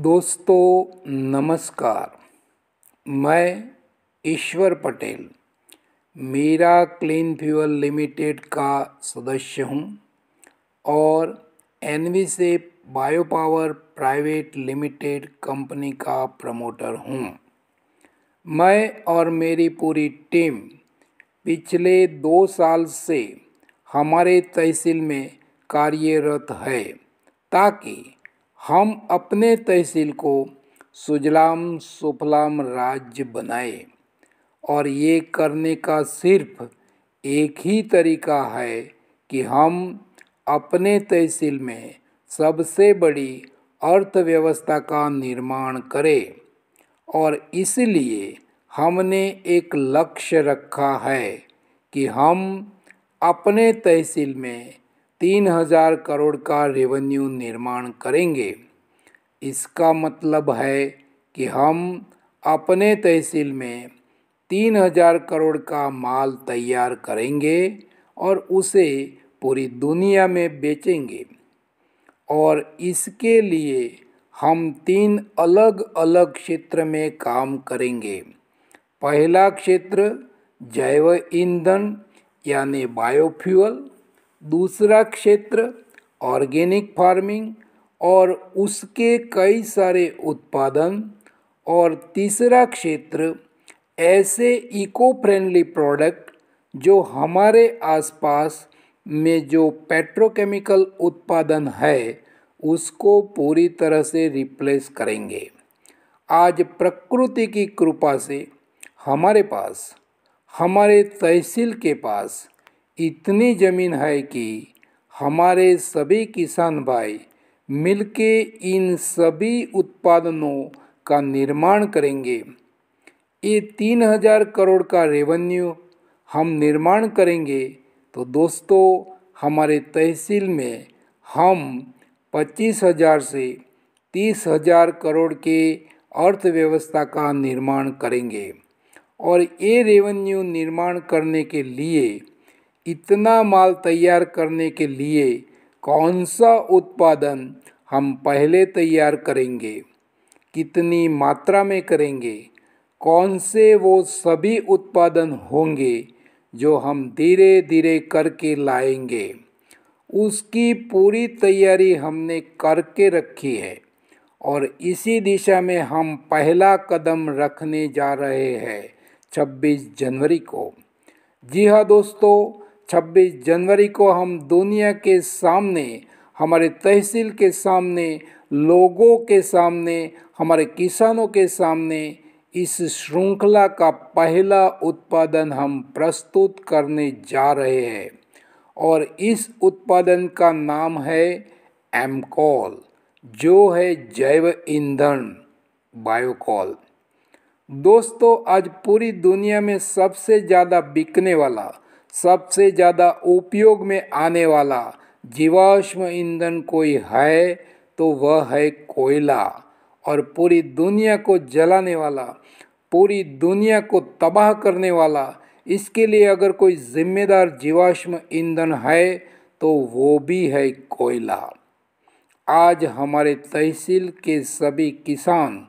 दोस्तों नमस्कार मैं ईश्वर पटेल मेरा क्लीन फ्यूअल लिमिटेड का सदस्य हूं और एनवी से bio power private limited company का प्रमोटर हूं मैं और मेरी पूरी टीम पिछले दो साल से हमारे तहसील में कार्यरत है ताकि हम अपने तहसील को सुजलाम सुफलाम राज्य बनाए और ये करने का सिर्फ एक ही तरीका है कि हम अपने तहसील में सबसे बड़ी अर्थव्यवस्था का निर्माण करें और इसलिए हमने एक लक्ष्य रखा है कि हम अपने तहसील में तीन हजार करोड़ का रेवेन्यू निर्माण करेंगे इसका मतलब है कि हम अपने तहसील में तीन हजार करोड़ का माल तैयार करेंगे और उसे पूरी दुनिया में बेचेंगे और इसके लिए हम तीन अलग अलग क्षेत्र में काम करेंगे पहला क्षेत्र जैव ईंधन यानी बायोफ्यूल दूसरा क्षेत्र ऑर्गेनिक फार्मिंग और उसके कई सारे उत्पादन और तीसरा क्षेत्र ऐसे इको फ्रेंडली प्रोडक्ट जो हमारे आसपास में जो पेट्रोकेमिकल उत्पादन है उसको पूरी तरह से रिप्लेस करेंगे आज प्रकृति की कृपा से हमारे पास हमारे तहसील के पास इतनी ज़मीन है कि हमारे सभी किसान भाई मिलके इन सभी उत्पादनों का निर्माण करेंगे ये तीन हजार करोड़ का रेवेन्यू हम निर्माण करेंगे तो दोस्तों हमारे तहसील में हम पच्चीस हजार से तीस हजार करोड़ के अर्थव्यवस्था का निर्माण करेंगे और ये रेवेन्यू निर्माण करने के लिए इतना माल तैयार करने के लिए कौन सा उत्पादन हम पहले तैयार करेंगे कितनी मात्रा में करेंगे कौन से वो सभी उत्पादन होंगे जो हम धीरे धीरे करके लाएंगे उसकी पूरी तैयारी हमने करके रखी है और इसी दिशा में हम पहला कदम रखने जा रहे हैं 26 जनवरी को जी हाँ दोस्तों 26 जनवरी को हम दुनिया के सामने हमारे तहसील के सामने लोगों के सामने हमारे किसानों के सामने इस श्रृंखला का पहला उत्पादन हम प्रस्तुत करने जा रहे हैं और इस उत्पादन का नाम है एमकॉल जो है जैव ईंधन बायोकॉल दोस्तों आज पूरी दुनिया में सबसे ज़्यादा बिकने वाला सबसे ज़्यादा उपयोग में आने वाला जीवाश्म ईंधन कोई है तो वह है कोयला और पूरी दुनिया को जलाने वाला पूरी दुनिया को तबाह करने वाला इसके लिए अगर कोई जिम्मेदार जीवाश्म ईंधन है तो वो भी है कोयला आज हमारे तहसील के सभी किसान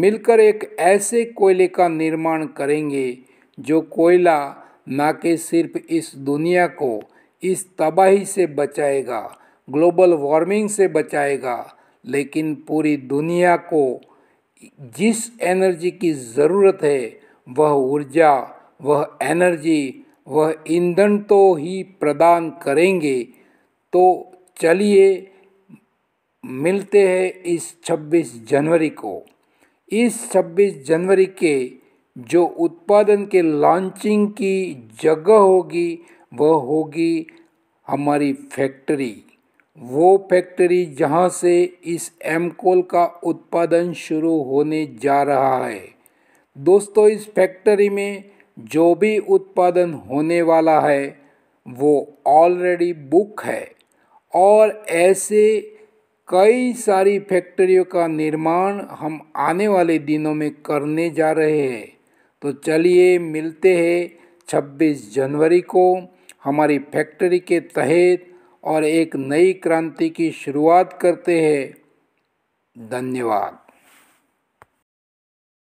मिलकर एक ऐसे कोयले का निर्माण करेंगे जो कोयला ना कि सिर्फ इस दुनिया को इस तबाही से बचाएगा ग्लोबल वार्मिंग से बचाएगा लेकिन पूरी दुनिया को जिस एनर्जी की ज़रूरत है वह ऊर्जा वह एनर्जी वह ईंधन तो ही प्रदान करेंगे तो चलिए मिलते हैं इस 26 जनवरी को इस 26 जनवरी के जो उत्पादन के लॉन्चिंग की जगह होगी वह होगी हमारी फैक्ट्री वो फैक्ट्री जहाँ से इस एमकोल का उत्पादन शुरू होने जा रहा है दोस्तों इस फैक्ट्री में जो भी उत्पादन होने वाला है वो ऑलरेडी बुक है और ऐसे कई सारी फैक्ट्रियों का निर्माण हम आने वाले दिनों में करने जा रहे हैं तो चलिए मिलते हैं 26 जनवरी को हमारी फैक्ट्री के तहत और एक नई क्रांति की शुरुआत करते हैं धन्यवाद